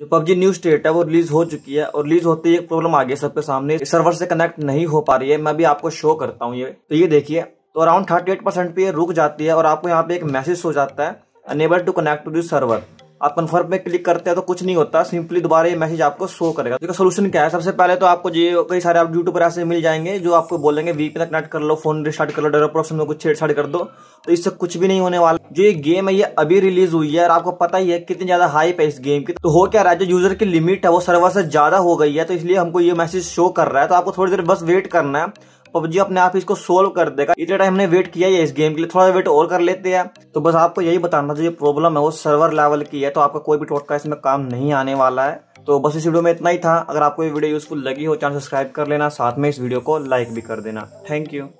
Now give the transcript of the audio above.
जो PUBG new state है वो रिलीज हो चुकी है और रिलीज होती है एक प्रॉब्लम आ गई सबके सामने सर्वर से कनेक्ट नहीं हो पा रही है मैं भी आपको शो करता हूँ ये तो ये देखिए तो अराउंड थर्टी एट परसेंट पे रुक जाती है और आपको यहाँ पे एक मैसेज हो जाता है unable to connect to this server आप कन्फर्म पे क्लिक करते हैं तो कुछ नहीं होता सिंपली दोबारा ये मैसेज आपको शो करेगा देखो सोल्यूशन क्या है सबसे पहले तो आपको ये कई सारे आप यूट्यूब पर ऐसे मिल जाएंगे जो आपको बोलेंगे वीपीएन कनेक्ट कर लो फोन रिस्टार्ट कर लो डर ऑप्शन में कुछ छेड़छाड़ कर दो तो इससे कुछ भी नहीं होने वाला जो ये गेम है ये अभी रिलीज हुई है और आपको पता ही है कितनी ज्यादा हाइप है इस गेम की तो हो क्या रहा है जो यूजर की लिमिट है वो सर्वर से ज्यादा हो गई है तो इसलिए हमको ये मैसेज शो कर रहा है तो आपको थोड़ी देर बस वेट करना है पबजी अपने आप इसको सोल्व कर देगा इतने टाइम हमने वेट किया है इस गेम के लिए थोड़ा वेट और कर लेते हैं तो बस आपको यही बताना जो ये प्रॉब्लम है वो सर्वर लेवल की है तो आपका कोई भी टोटका इसमें काम नहीं आने वाला है तो बस इस वीडियो में इतना ही था अगर आपको ये वीडियो यूजफुल लगी हो चैनल सब्सक्राइब कर लेना साथ में इस वीडियो को लाइक भी कर देना थैंक यू